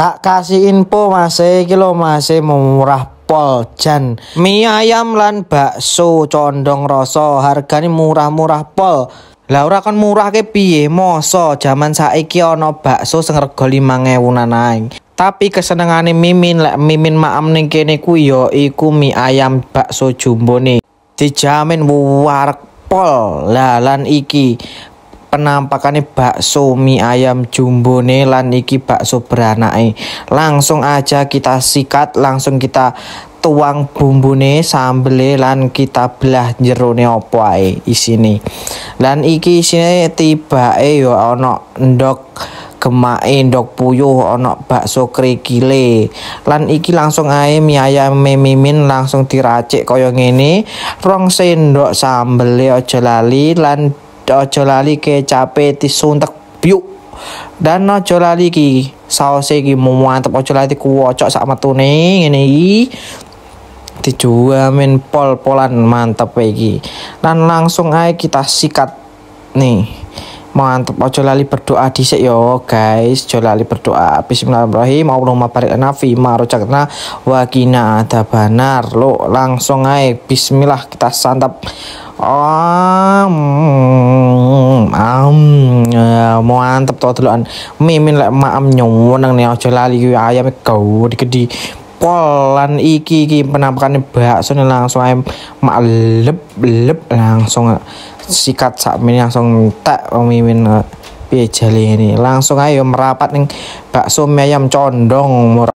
Tak kasih info masih kilo masih murah pol jan mie ayam lan bakso condong rasa harganya murah-murah pol lah ora kan murah ke piye moso jaman saiki ono bakso sing rega 5000-an tapi kesenangan mimin lek mimin maam ning kene ku yo ya iku mie ayam bakso jumbo nih dijamin warek pol lalan iki penampakannya bakso mie ayam jumbo nih lan iki bakso beranai. langsung aja kita sikat langsung kita tuang bumbune sambele lan kita belah jerone opo ae isini lan iki tiba, eh yo ono ndok gemake ndok puyuh ono bakso krikile lan iki langsung ae mie ayam mimin langsung diracik koyong ini, rong sendok sambel aja lali lan ojo lali kecape disuntek piuk dan ojo lali ki saus iki mantep ojo lali sama sak metune ngene iki dijuamin pol-polan mantep iki dan langsung aja kita sikat nih mantep ojo lali berdoa dhisik yo guys ojo lali berdoa bismillahirrahmanirrahim Allahumma barik lana fi ma rojakna wa lo langsung aja bismillah kita santap oh, Ya, mau antep to delokan. Mimin lek maam nyuwun nang aja lali kuwi ayam e gawe digedi polan iki iki nih bakso nih langsung ayam mak leb leb langsung sikat sak langsung tak mimin eh, pijali jali ini langsung ayo merapat nih bakso mie ayam condong murah